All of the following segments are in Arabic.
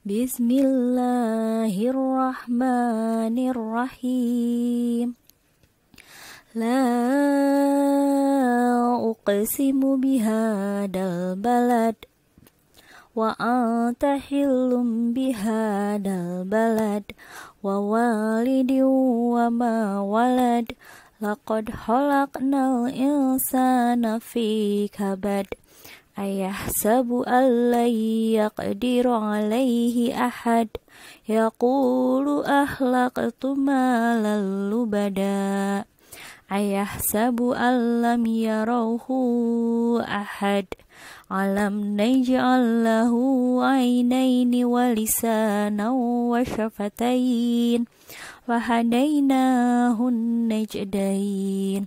Bismillahirrahmanirrahim La uqsimu bihadal balad Wa anta hillum bihadal balad Wa walidi wa ma walad Laqad halaknal insana fi kabad أيحسب أن لن يقدر عليه أحد يقول أهلقت مالا لبدا أيحسب أن لم يره أحد ألم نجعل له عينين ولسانا وشفتين وهديناه النجدين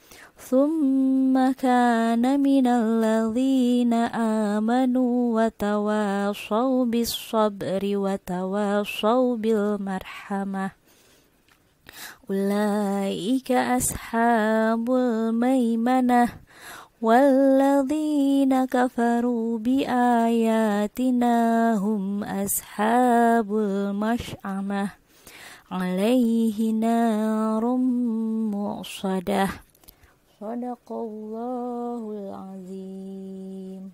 ثم كان من الذين آمنوا وتواصوا بالصبر وتواصوا بالمرحمة أولئك أصحاب الميمنة والذين كفروا بآياتنا هم أصحاب المشأمة عليه نار مؤصده صدق الله العظيم